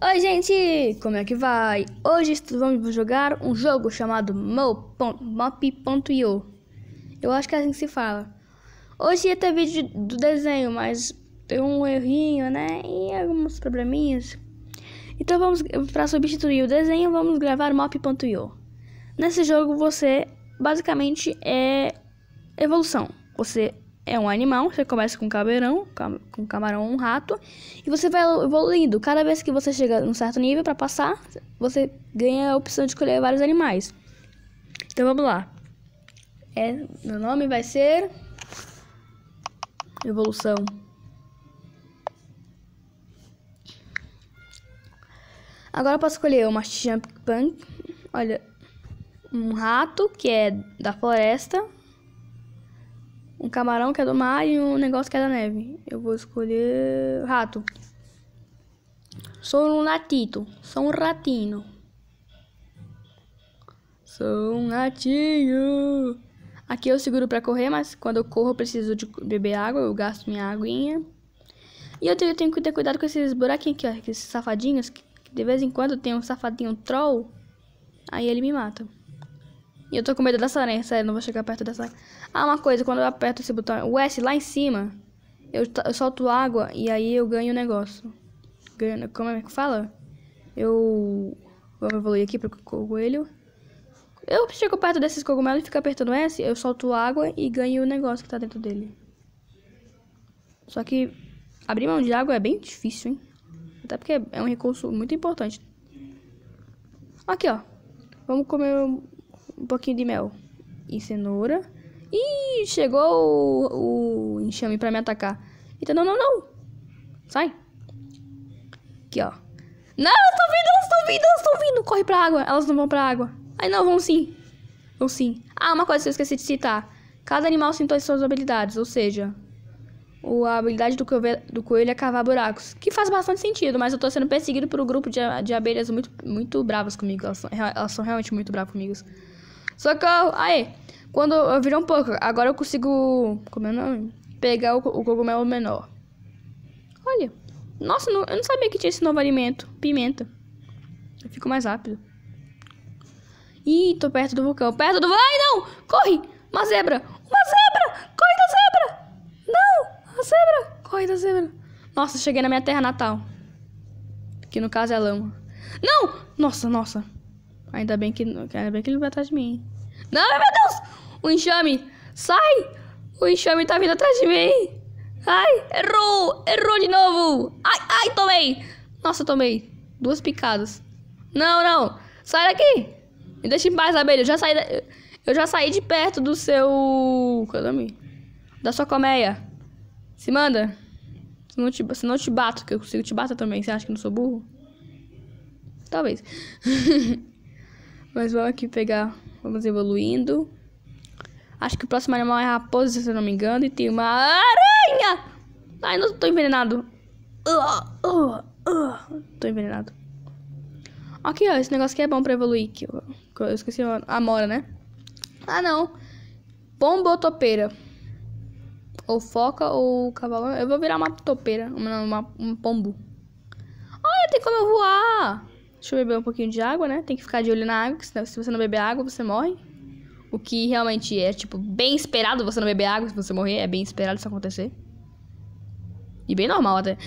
Oi gente, como é que vai? Hoje vamos jogar um jogo chamado Mop.io Eu acho que é assim que se fala Hoje ia ter vídeo do desenho, mas tem um errinho, né? E alguns probleminhas Então vamos, para substituir o desenho, vamos gravar Mop.io Nesse jogo você, basicamente, é evolução Você é um animal, você começa com um camarão, com um camarão, um rato, e você vai evoluindo. Cada vez que você chega num um certo nível para passar, você ganha a opção de escolher vários animais. Então vamos lá. É, meu nome vai ser evolução. Agora eu posso escolher uma champ punk, olha, um rato que é da floresta, um camarão que é do mar e um negócio que é da neve. Eu vou escolher rato. Sou um latito, sou um ratinho. Sou um ratinho. Aqui eu seguro para correr, mas quando eu corro eu preciso de beber água, eu gasto minha aguinha. E eu tenho, eu tenho que ter cuidado com esses buraquinhos aqui, ó, esses safadinhos, que de vez em quando tem um safadinho troll, aí ele me mata. E eu tô com medo dessa aranha, sério, não vou chegar perto dessa Ah, uma coisa, quando eu aperto esse botão, o S lá em cima, eu, eu solto água e aí eu ganho o negócio. Ganho, como é que fala? Eu... Vamos evoluir aqui pro coelho. Eu chego perto desses cogumelos e fico apertando S, eu solto água e ganho o negócio que tá dentro dele. Só que abrir mão de água é bem difícil, hein? Até porque é um recurso muito importante. Aqui, ó. Vamos comer um pouquinho de mel e cenoura. E chegou o, o enxame para me atacar. Então, não, não, não. Sai. Aqui, ó. Não, elas estão vindo, elas estão vindo, elas estão vindo. Corre pra água. Elas não vão pra água. Aí não, vão sim. Vão sim. Ah, uma coisa que eu esqueci de citar. Cada animal sentou as suas habilidades, ou seja, a habilidade do coelho, do coelho é cavar buracos. Que faz bastante sentido, mas eu tô sendo perseguido por um grupo de, de abelhas muito, muito bravas comigo. Elas são, elas são realmente muito bravas comigo. Socorro! aí, quando eu virei um pouco, agora eu consigo. Como é o nome? Pegar o, o cogumelo menor. Olha. Nossa, não, eu não sabia que tinha esse novo alimento. Pimenta. Eu fico mais rápido. Ih, tô perto do vulcão. Perto do. Ai, não! Corre! Uma zebra! Uma zebra! Corre da zebra! Não! A zebra! Corre da zebra! Nossa, cheguei na minha terra natal. Que no caso é a lama. Não! Nossa, nossa. Ainda bem que, ainda bem que ele vai atrás de mim. Não, meu Deus! O enxame! Sai! O enxame tá vindo atrás de mim! Ai, errou! Errou de novo! Ai, ai, tomei! Nossa, tomei. Duas picadas. Não, não! Sai daqui! Me deixa em paz, abelha. Eu já saí, da... eu já saí de perto do seu... Cadê é Da sua colmeia. Se manda. Se não, te, se não te bato, que eu consigo te bater também. Você acha que eu não sou burro? Talvez. Mas vamos aqui pegar. Vamos evoluindo. Acho que o próximo animal é a raposa, se eu não me engano. E tem uma aranha! Ai, não, tô envenenado. Uh, uh, uh. Tô envenenado. Aqui, ó. Esse negócio aqui é bom pra evoluir. Que eu, eu esqueci a amora, né? Ah, não. Pombo ou topeira? Ou foca ou cavalo? Eu vou virar uma topeira. Uma, uma, um pombo. Olha, tem como eu voar! Deixa eu beber um pouquinho de água, né? Tem que ficar de olho na água, senão se você não beber água, você morre. O que realmente é, tipo, bem esperado você não beber água se você morrer. É bem esperado isso acontecer. E bem normal até.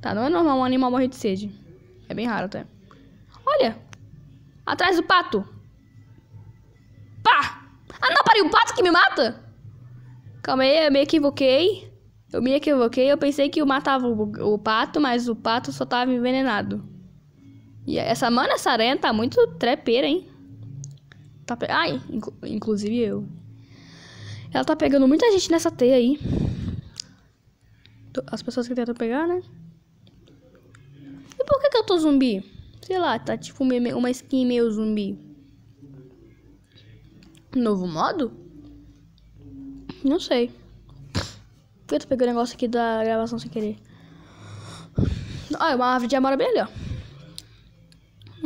Tá, não é normal um animal morrer de sede. É bem raro até. Olha! Atrás do pato! Pá! Ah, não, parei, o pato que me mata! Calma aí, eu me equivoquei. Eu me equivoquei, eu pensei que eu matava o, o pato, mas o pato só tava envenenado. E essa mana essa aranha tá muito trepeira, hein? Tá pe... Ai, inc inclusive eu. Ela tá pegando muita gente nessa teia aí. As pessoas que tentam pegar, né? E por que que eu tô zumbi? Sei lá, tá tipo uma skin meio zumbi. Novo modo? Não sei. Eita, peguei o negócio aqui da gravação sem querer. Olha, uma árvore de amora bem ali, ó.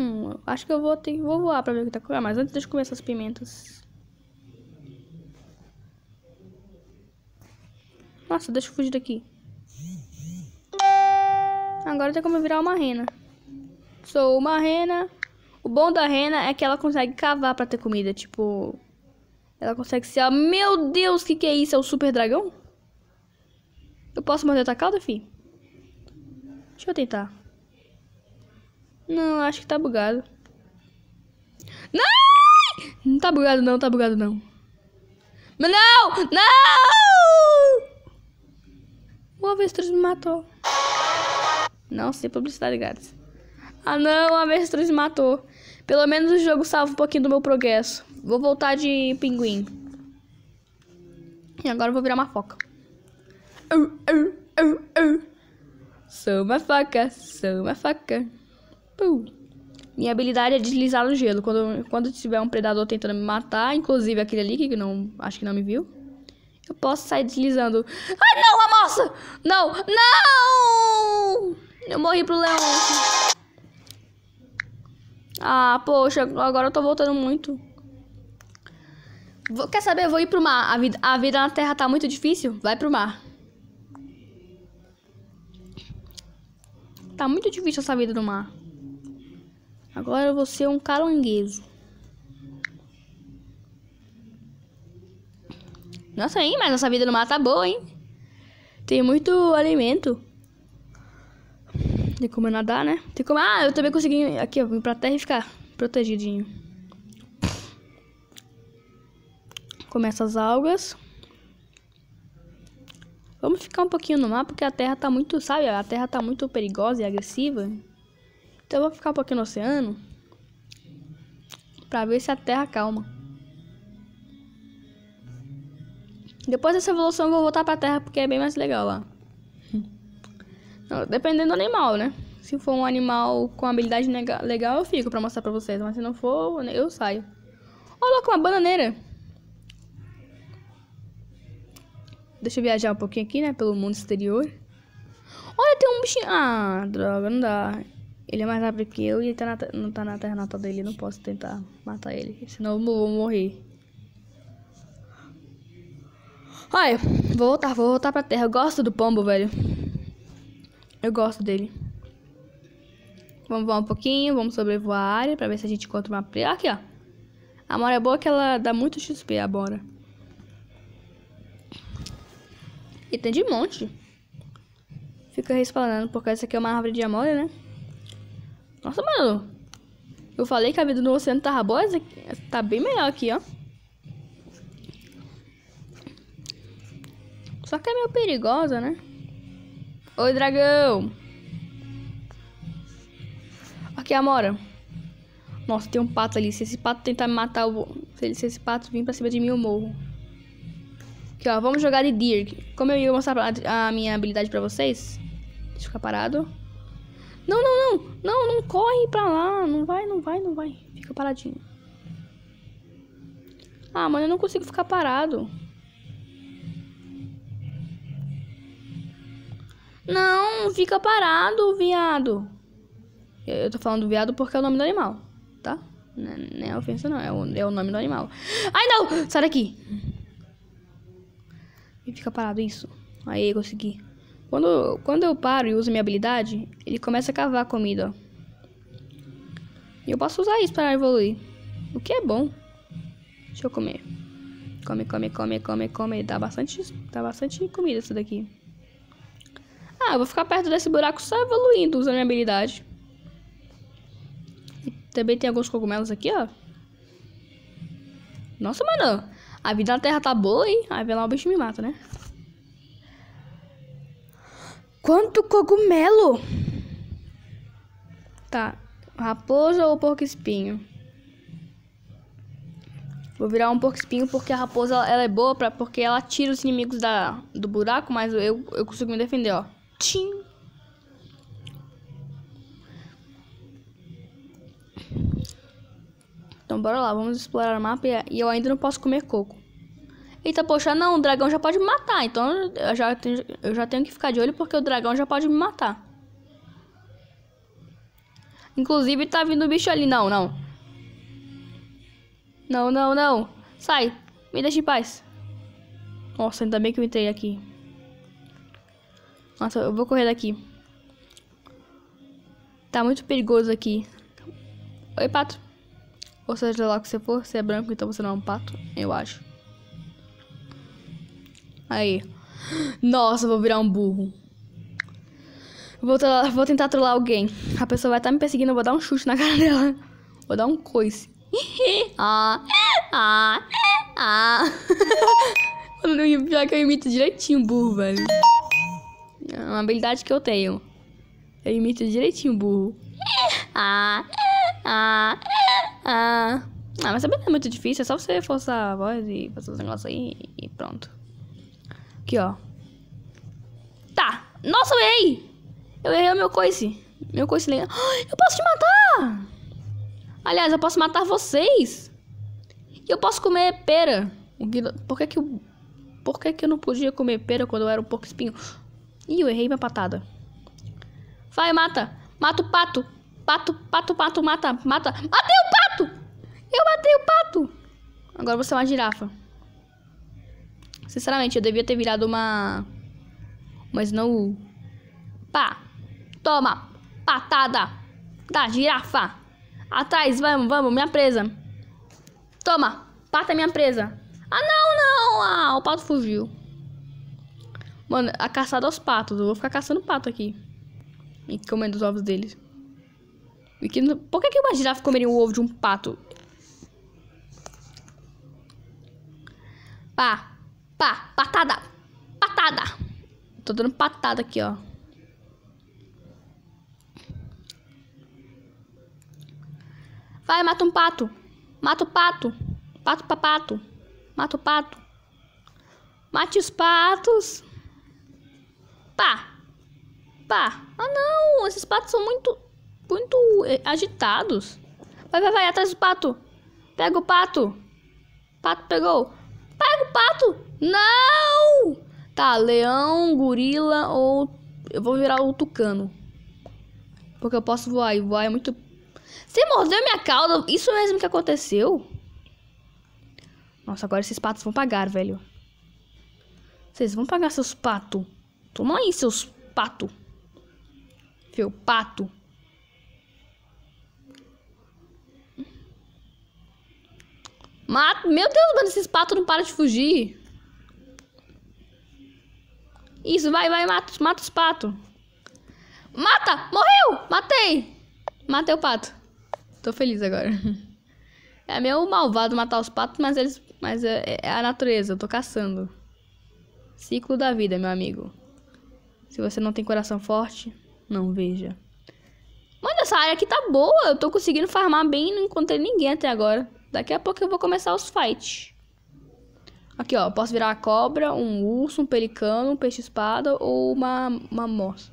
Hum, acho que eu vou ter vou voar pra ver o que tá com mas antes deixa eu comer essas pimentas. Nossa, deixa eu fugir daqui. Agora tem como eu virar uma rena. Sou uma rena. O bom da rena é que ela consegue cavar pra ter comida, tipo... Ela consegue ser... Meu Deus, o que que é isso? É o super dragão? Eu posso manter a calda fi? Deixa eu tentar. Não, acho que tá bugado. Não! Não tá bugado não, tá bugado não. Mas não! Não! O avestruz me matou. Não sei publicidade grátis. Ah não, o avestruz me matou. Pelo menos o jogo salva um pouquinho do meu progresso. Vou voltar de pinguim. E agora eu vou virar uma foca. Uh, uh, uh, uh. Sou uma faca, sou uma faca. Minha habilidade é deslizar no gelo. Quando, quando tiver um predador tentando me matar, inclusive aquele ali que não, acho que não me viu, eu posso sair deslizando. Ai, não, a moça! Não, não! Eu morri pro leão. Ah, poxa, agora eu tô voltando muito. Vou, quer saber? Eu vou ir pro mar. A vida, a vida na Terra tá muito difícil? Vai pro mar. Tá muito difícil essa vida no mar. Agora você é um caranguejo. Nossa, hein? Mas essa vida no mar tá boa, hein? Tem muito alimento. Tem como nadar, né? Tem como... Ah, eu também consegui... Aqui, ó. Vim pra terra e ficar protegidinho. Começa as algas. Vamos ficar um pouquinho no mar porque a terra tá muito, sabe? A terra tá muito perigosa e agressiva. Então eu vou ficar um pouquinho no oceano para ver se a terra calma. Depois dessa evolução eu vou voltar pra terra porque é bem mais legal lá. dependendo do animal, né? Se for um animal com habilidade legal, eu fico pra mostrar pra vocês. Mas se não for, eu saio. Olha lá com uma bananeira. Deixa eu viajar um pouquinho aqui, né? Pelo mundo exterior. Olha, tem um bichinho. Ah, droga, não dá. Ele é mais rápido que eu e ele tá na, não tá na terra natal dele. Não posso tentar matar ele. Senão eu vou morrer. Ai, vou voltar, vou voltar pra terra. Eu gosto do pombo, velho. Eu gosto dele. Vamos voar um pouquinho, vamos sobrevoar a área pra ver se a gente encontra uma presa. Aqui, ó. A mora é boa que ela dá muito XP, a mora. E tem de monte. Fica respawnando, porque essa aqui é uma árvore de amora, né? Nossa, mano. Eu falei que a vida do oceano tava boa, essa aqui, tá bem melhor aqui, ó. Só que é meio perigosa, né? Oi, dragão! Aqui, é Amora. Nossa, tem um pato ali. Se esse pato tentar me matar, eu vou... Se esse pato vir pra cima de mim, eu morro. Aqui, ó, vamos jogar de Dirk. Como eu ia mostrar a, a minha habilidade pra vocês. Deixa eu ficar parado. Não, não, não. Não, não corre pra lá. Não vai, não vai, não vai. Fica paradinho. Ah, mano, eu não consigo ficar parado. Não, fica parado, viado. Eu, eu tô falando viado porque é o nome do animal, tá? Não é, não é ofensa, não. É o, é o nome do animal. Ai, não! Sai daqui! E fica parado, isso. Aí, consegui. Quando, quando eu paro e uso minha habilidade, ele começa a cavar a comida, ó. E eu posso usar isso para evoluir. O que é bom. Deixa eu comer. Come, come, come, come, come. Dá bastante, dá bastante comida isso daqui. Ah, eu vou ficar perto desse buraco só evoluindo, usando minha habilidade. E também tem alguns cogumelos aqui, ó. Nossa, mano. A vida na Terra tá boa, hein? Aí vem lá o bicho me mata, né? Quanto cogumelo! Tá. Raposa ou porco espinho? Vou virar um porco espinho porque a raposa ela é boa pra, porque ela tira os inimigos da, do buraco, mas eu, eu consigo me defender, ó. Tchim! Então bora lá, vamos explorar o mapa e eu ainda não posso comer coco. Eita, poxa, não, o dragão já pode me matar. Então eu já tenho, eu já tenho que ficar de olho porque o dragão já pode me matar. Inclusive tá vindo o bicho ali. Não, não. Não, não, não. Sai. Me deixa em paz. Nossa, ainda bem que eu entrei aqui. Nossa, eu vou correr daqui. Tá muito perigoso aqui. Oi, pato. Ou seja lá que você for, você é branco, então você não é um pato, eu acho. Aí. Nossa, vou virar um burro. Vou, vou tentar trollar alguém. A pessoa vai estar tá me perseguindo, eu vou dar um chute na cara dela. Vou dar um coice. ah, ah, ah. Mano, pior é que eu imito direitinho burro, velho. É uma habilidade que eu tenho. Eu imito direitinho burro. ah, ah. ah. Ah, ah, mas também não é muito difícil, é só você forçar a voz e fazer os negócios aí e pronto. Aqui, ó. Tá. Nossa, eu errei! Eu errei o meu coice. Meu coice lento. Eu posso te matar! Aliás, eu posso matar vocês! E eu posso comer pera. Por que que eu... Por que que eu não podia comer pera quando eu era um pouco espinho? Ih, eu errei minha patada. Vai, mata! Mata o pato! Pato, pato, pato, mata, mata, mata! Eu matei o pato! Agora você é uma girafa. Sinceramente, eu devia ter virado uma... Uma Snow... Pá! Toma! Patada! Da girafa! Atrás, vamos, vamos, minha presa! Toma! Pata minha presa! Ah, não, não! Ah, o pato fugiu. Mano, a caçada aos patos. Eu vou ficar caçando pato aqui. E comendo os ovos deles. Por que, uma girafa comeria o ovo de um pato? Pá, pá, patada, patada. Tô dando patada aqui, ó. Vai, mata um pato. Mata o pato. Pato pra pato. Mata o pato. Mate os patos. Pá. Pá. Ah, não. Esses patos são muito, muito eh, agitados. Vai, vai, vai. Atrás do pato. Pega o pato. Pato pegou. Pega o pato! Não! Tá, leão, gorila ou. Eu vou virar o tucano. Porque eu posso voar e voar é muito. Você mordeu minha cauda? Isso mesmo que aconteceu? Nossa, agora esses patos vão pagar, velho. Vocês vão pagar seus patos. Toma aí, seus patos. Seu pato. Mata. Meu Deus, mano, esses patos não param de fugir. Isso, vai, vai, mata, mata os patos. Mata! Morreu! Matei! Matei o pato. Tô feliz agora. É meio malvado matar os patos, mas eles. Mas é, é, a natureza, eu tô caçando. Ciclo da vida, meu amigo. Se você não tem coração forte, não veja. Mano, essa área aqui tá boa. Eu tô conseguindo farmar bem e não encontrei ninguém até agora. Daqui a pouco eu vou começar os fights. Aqui, ó. Posso virar a cobra, um urso, um pelicano, um peixe-espada ou uma, uma moça.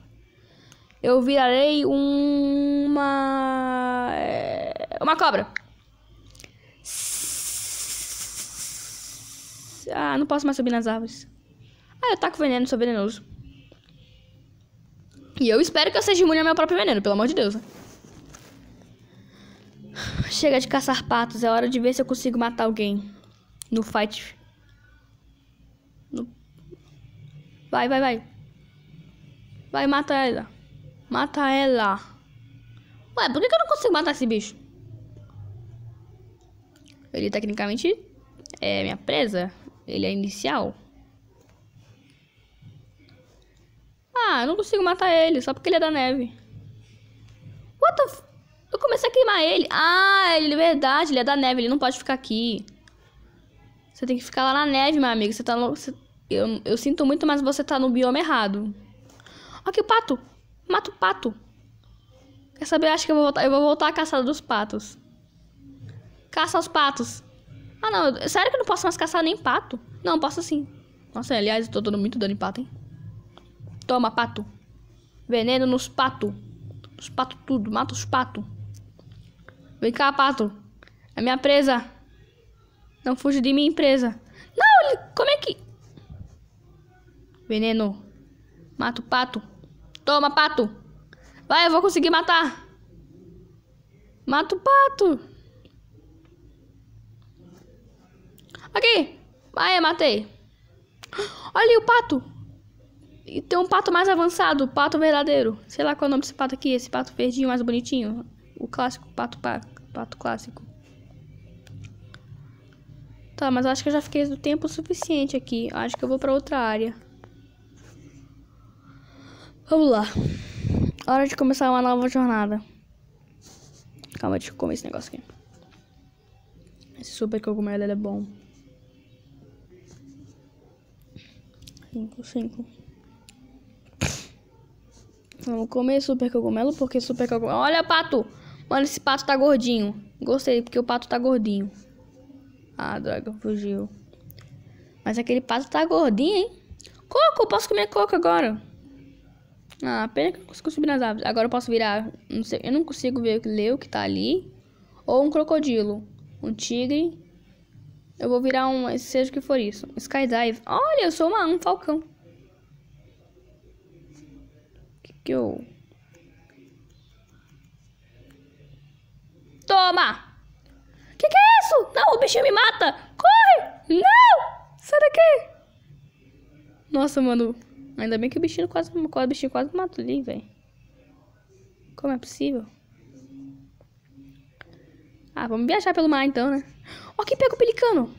Eu virarei uma... É, uma cobra. Ah, não posso mais subir nas árvores. Ah, eu taco veneno, sou venenoso. E eu espero que eu seja imune ao meu próprio veneno, pelo amor de Deus, né? Chega de caçar patos, é hora de ver se eu consigo matar alguém. No fight. No... Vai, vai, vai. Vai, mata ela. Mata ela. Ué, por que, eu não consigo matar esse bicho? Ele tecnicamente é minha presa. Ele é inicial. Ah, eu não consigo matar ele, só porque ele é da neve. What the f... Eu comecei a queimar ele. Ah, ele é verdade, ele é da neve, ele não pode ficar aqui. Você tem que ficar lá na neve, meu amigo. Você tá no... Você... Eu, eu sinto muito, mas você tá no bioma errado. Aqui o pato. Mata o pato. Quer saber? Acho que eu vou voltar, eu vou voltar à caçada dos patos. Caça os patos. Ah, não. Sério que eu não posso mais caçar nem pato? Não, posso sim. Nossa, aliás, eu tô dando muito dano em pato, hein? Toma, pato. Veneno nos pato. Os pato tudo. Mata os pato. Vem cá, pato. É minha presa. Não fuja de minha empresa. Não, ele... como é que... Veneno. Mata o pato. Toma, pato. Vai, eu vou conseguir matar. Mata o pato. Aqui. Vai, eu matei. Olha o pato. E tem um pato mais avançado, pato verdadeiro. Sei lá qual é o nome desse pato aqui, esse pato verdinho mais bonitinho o clássico pato, pato, pato clássico. Tá, mas acho que eu já fiquei do tempo suficiente aqui. Acho que eu vou pra outra área. Vamos lá. Hora de começar uma nova jornada. Calma, deixa eu comer esse negócio aqui. Esse super cogumelo é bom. 5, 5. Vamos comer super cogumelo, porque super cogumelo... Olha, pato! Mano, esse pato tá gordinho. Gostei, porque o pato tá gordinho. Ah, droga, fugiu. Mas aquele pato tá gordinho, hein? Coco, posso comer coco agora? Ah, pena que eu não consigo subir nas árvores. Agora eu posso virar... Não sei, eu não consigo ver, ler o que tá ali. Ou um crocodilo. Um tigre. Eu vou virar um... Seja o que for isso. Skydive. Olha, eu sou uma, um falcão. O que que eu... Toma! Que que é isso? Não, o bichinho me mata! Corre! Não! Sai daqui! Nossa, mano. Ainda bem que o bichinho quase, o bichinho quase matou ali, velho. Como é possível? Ah, vamos viajar pelo mar então, né? Ó, aqui pega o pelicano.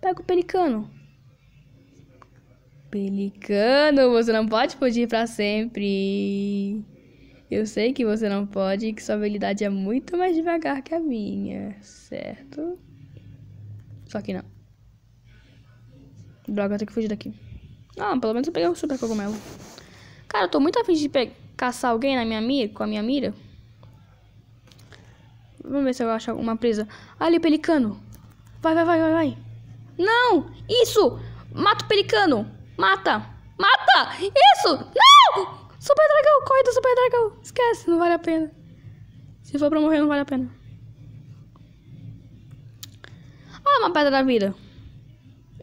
Pega o pelicano. Pelicano, você não pode fugir pra sempre. Eu sei que você não pode e que sua habilidade é muito mais devagar que a minha, certo? Só que não. Droga, eu tenho que fugir daqui. Ah, pelo menos eu peguei o super cogumelo. Cara, eu tô muito afim de caçar alguém na minha mira, com a minha mira. Vamos ver se eu acho alguma presa. Ali, pelicano. Vai, vai, vai, vai, vai. Não! Isso! Mata o pelicano! Mata! Mata! Isso! Não! Super dragão, corre do super dragão. Esquece, não vale a pena. Se for pra morrer, não vale a pena. Ah, uma pedra da vida.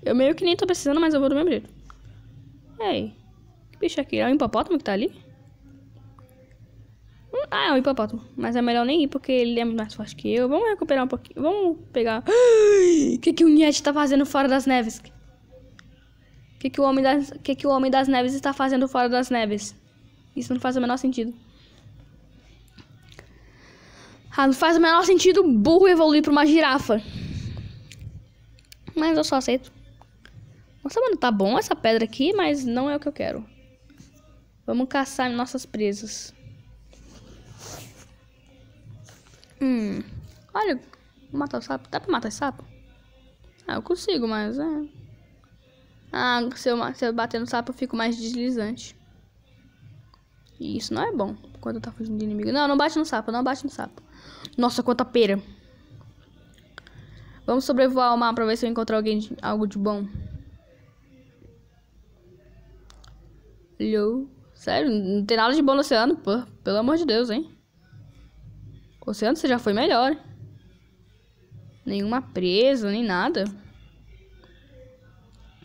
Eu meio que nem tô precisando, mas eu vou do mesmo jeito. Ei, que bicho é aqui? É um hipopótamo que tá ali? Hum, ah, é um hipopótamo. Mas é melhor nem ir, porque ele é mais forte que eu. Vamos recuperar um pouquinho. Vamos pegar... O que que o Yeti tá fazendo fora das neves? O que que o Homem das, que que o homem das Neves está fazendo fora das neves? Isso não faz o menor sentido. Ah, não faz o menor sentido um burro evoluir pra uma girafa. Mas eu só aceito. Nossa, mano, tá bom essa pedra aqui, mas não é o que eu quero. Vamos caçar nossas presas. Hum. Olha, vou matar o sapo. Dá pra matar esse sapo? Ah, eu consigo, mas é... Ah, se eu, se eu bater no sapo, eu fico mais deslizante. E isso não é bom. Quando tá fugindo de inimigo. Não, não bate no sapo, não bate no sapo. Nossa, quanta pera. Vamos sobrevoar o mar pra ver se eu encontro alguém de, algo de bom. Hello? Sério, não tem nada de bom no oceano, pô. Pelo amor de Deus, hein? O oceano você já foi melhor. Nenhuma presa, nem nada.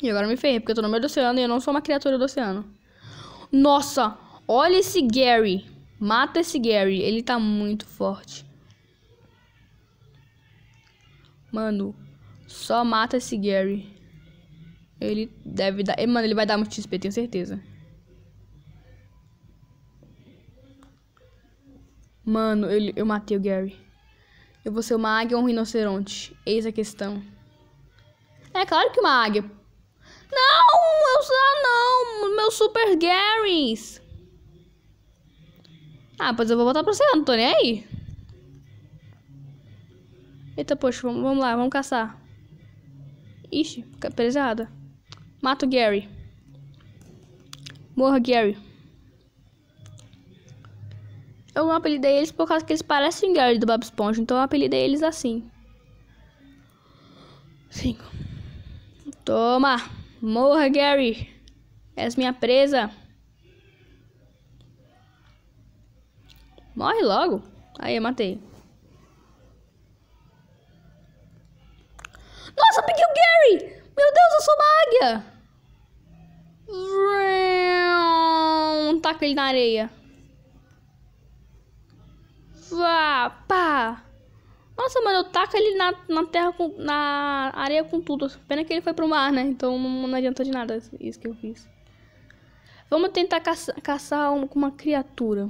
E agora me ferrei, porque eu tô no meio do oceano e eu não sou uma criatura do oceano. Nossa! Olha esse Gary. Mata esse Gary. Ele tá muito forte. Mano, só mata esse Gary. Ele deve dar... Mano, ele vai dar muito XP, tenho certeza. Mano, ele... eu matei o Gary. Eu vou ser uma águia ou um rinoceronte? Eis a questão. É claro que uma águia. Não! Eu sou não! Meus super Garys! Ah, pois eu vou voltar pra você, não tô nem aí. Eita, poxa, vamos, lá, vamos caçar. Ixi, presa errada. Mata o Gary. Morra, Gary. Eu não apelidei eles por causa que eles parecem Gary do Bob Esponja, então eu apelidei eles assim. Cinco. Toma! Morra, Gary! És minha presa! Morre logo. Aí, eu matei. Nossa, peguei o Gary! Meu Deus, eu sou uma águia! taco taca ele na areia. Vá, pá! Nossa, mano, eu taco ele na, na terra, com, na areia com tudo. Pena que ele foi pro mar, né? Então não, não de nada isso que eu fiz. Vamos tentar caça, caçar uma, uma criatura.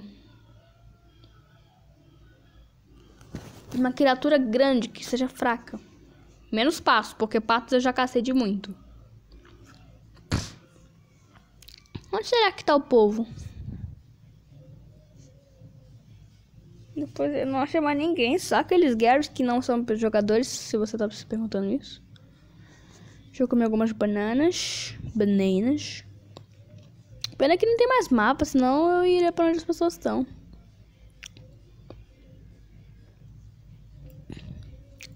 de uma criatura grande que seja fraca. Menos passo, porque patos eu já cacei de muito. Onde será que tá o povo? Depois eu não achei mais ninguém, só aqueles Garrys que não são jogadores, se você tá se perguntando isso. Deixa eu comer algumas bananas. Bananas. Pena que não tem mais mapa, senão eu iria pra onde as pessoas estão.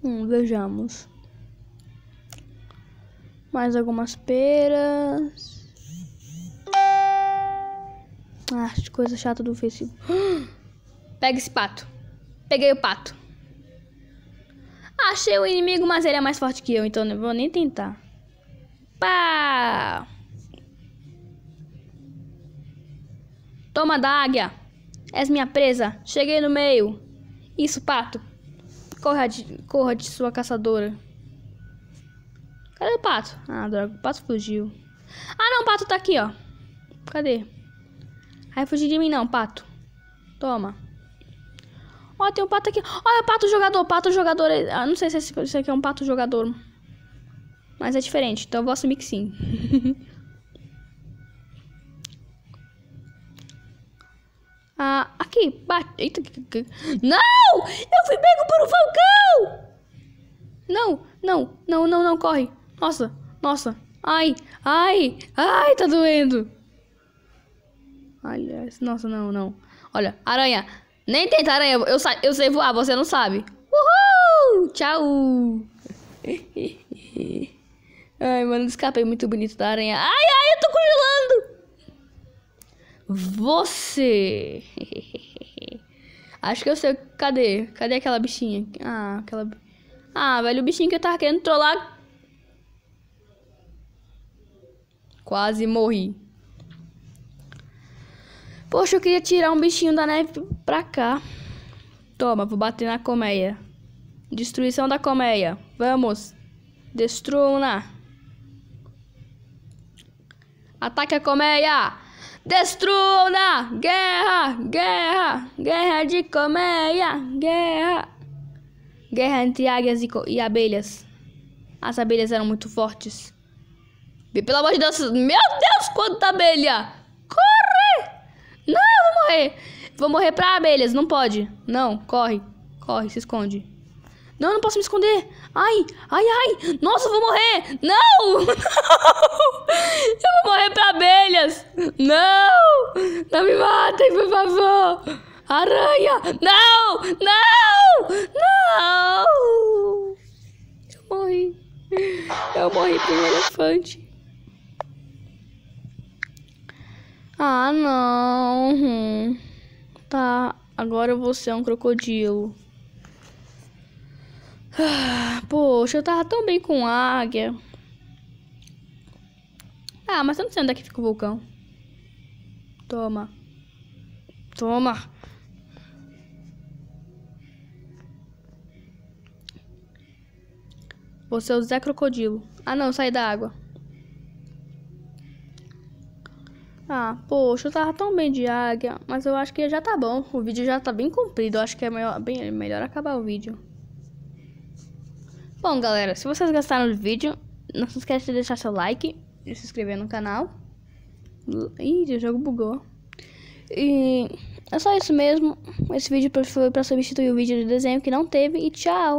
Hum, vejamos. Mais algumas peras. Ah, coisa chata do Facebook. Pega esse pato. Peguei o pato. Achei o inimigo, mas ele é mais forte que eu, então não vou nem tentar. Pá! Toma da águia. És minha presa. Cheguei no meio. Isso, pato. Corra de, corra de sua caçadora. Cadê o pato? Ah, droga, o pato fugiu. Ah, não, o pato tá aqui, ó. Cadê? vai fugir de mim não, pato. Toma. Ó, tem um pato aqui. É Olha, pato jogador, pato jogador. Ah, não sei se esse, esse aqui é um pato jogador. Mas é diferente, então eu vou assumir que sim. Ah, aqui, bate. Eita, não! Eu fui pego por um falcão! Não, não, não, não, não, corre. Nossa, nossa. Ai, ai, ai, tá doendo. Aliás, nossa, não, não. Olha, aranha. Nem tenta, aranha. Eu, sa eu sei voar, você não sabe. Uhul! Tchau! ai, mano, escapei muito bonito da aranha. Ai, ai, eu tô congelando! Você! Acho que eu sei. Cadê? Cadê aquela bichinha? Ah, aquela. Ah, velho, o bichinho que eu tava querendo trollar. Quase morri. Poxa, eu queria tirar um bichinho da neve pra cá. Toma, vou bater na colmeia. Destruição da colmeia. Vamos. Destrua. Ataque a colmeia. Destrua! Guerra! Guerra! Guerra de colmeia! Guerra! Guerra entre águias e, e, abelhas. As abelhas eram muito fortes. E pelo amor de Deus! Meu Deus, quanta abelha! Corre! Não, eu vou morrer! Vou morrer pra abelhas, não pode. Não, corre. Corre, se esconde. Não, não posso me esconder. Ai, ai, ai. Nossa, eu vou morrer. Não! não! Eu vou morrer pra abelhas. Não! Não me matem, por favor. Aranha! Não! Não! Não! Eu morri. Eu morri pro um elefante. Ah, não. Hum. Tá, agora eu vou ser um crocodilo. Ah, poxa, eu tava tão bem com águia. Ah, mas eu não sei onde é que fica o vulcão. Toma. Toma. Você é o Zé Crocodilo. Ah, não, sai da água. Ah, poxa, eu tava tão bem de águia, mas eu acho que já tá bom. O vídeo já tá bem comprido, eu acho que é melhor, bem, melhor acabar o vídeo. Bom, galera, se vocês gostaram do vídeo, não se esqueça de deixar seu like e se inscrever no canal. Ih, o jogo bugou. E é só isso mesmo. Esse vídeo foi para substituir o vídeo de desenho que não teve e tchau!